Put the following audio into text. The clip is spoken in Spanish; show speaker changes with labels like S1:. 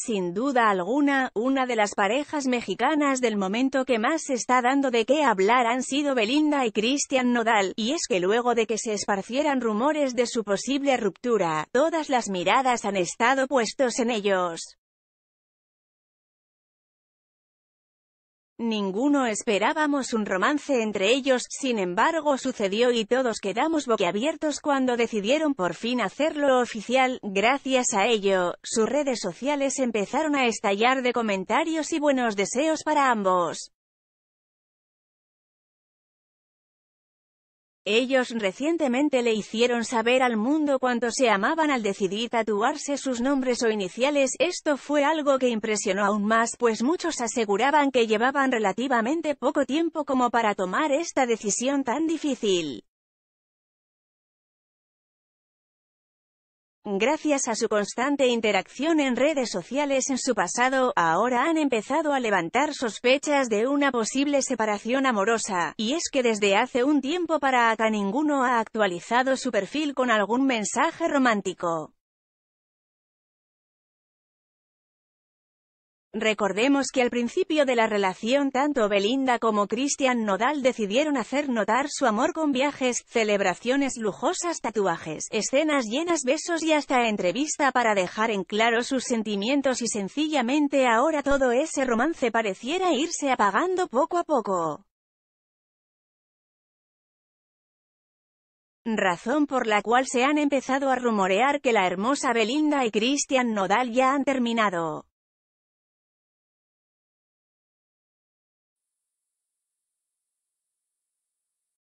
S1: sin duda alguna, una de las parejas mexicanas del momento que más se está dando de qué hablar han sido Belinda y Cristian Nodal, y es que luego de que se esparcieran rumores de su posible ruptura, todas las miradas han estado puestos en ellos.
S2: Ninguno esperábamos
S1: un romance entre ellos, sin embargo sucedió y todos quedamos boquiabiertos cuando decidieron por fin hacerlo oficial. Gracias a ello, sus redes sociales empezaron a estallar de comentarios y buenos deseos para ambos. Ellos recientemente le hicieron saber al mundo cuánto se amaban al decidir tatuarse sus nombres o iniciales, esto fue algo que impresionó aún más pues muchos aseguraban que llevaban relativamente poco tiempo como para tomar esta decisión tan difícil. Gracias a su constante interacción en redes sociales en su pasado, ahora han empezado a levantar sospechas de una posible separación amorosa, y es que desde hace un tiempo para acá ninguno ha actualizado su perfil con algún mensaje romántico. Recordemos que al principio de la relación tanto Belinda como Christian Nodal decidieron hacer notar su amor con viajes, celebraciones lujosas, tatuajes, escenas llenas besos y hasta entrevista para dejar en claro sus sentimientos y sencillamente ahora todo ese romance pareciera irse apagando poco a poco.
S2: razón por la cual se han empezado a rumorear que la hermosa Belinda y Christian Nodal ya han terminado.